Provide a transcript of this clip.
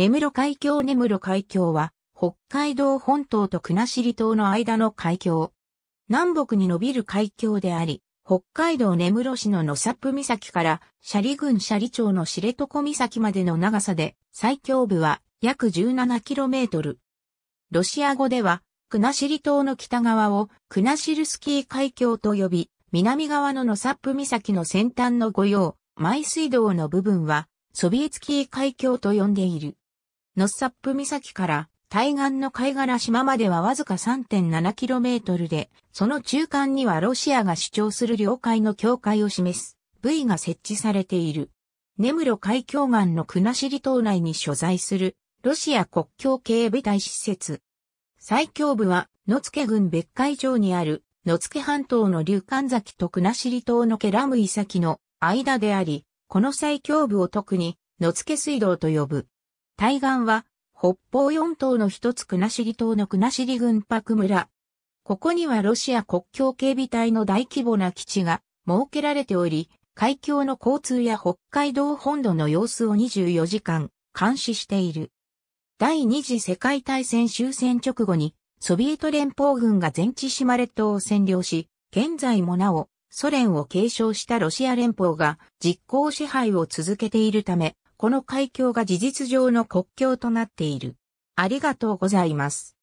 根室海峡根室海峡は、北海道本島と国後島の間の海峡。南北に伸びる海峡であり、北海道根室市の野サップ岬から斜里郡斜里町の知床岬までの長さで、最強部は約 17km。ロシア語では、国後島の北側を国後スキー海峡と呼び、南側の野サップ岬の先端の御用、埋水道の部分は、ソビエツキー海峡と呼んでいる。ノッサップ岬から対岸の貝殻島まではわずか 3.7km で、その中間にはロシアが主張する領海の境界を示す部位が設置されている。根室海峡岸の国後島内に所在するロシア国境警備隊施設。最強部は野付郡別海町にある野付半島の竜間崎と国後島のケラム跡の間であり、この最強部を特に野付水道と呼ぶ。対岸は、北方四島の一つ国後島の国後郡白村。ここにはロシア国境警備隊の大規模な基地が設けられており、海峡の交通や北海道本土の様子を24時間監視している。第二次世界大戦終戦直後にソビエト連邦軍が全地島列島を占領し、現在もなおソ連を継承したロシア連邦が実効支配を続けているため、この海峡が事実上の国境となっている。ありがとうございます。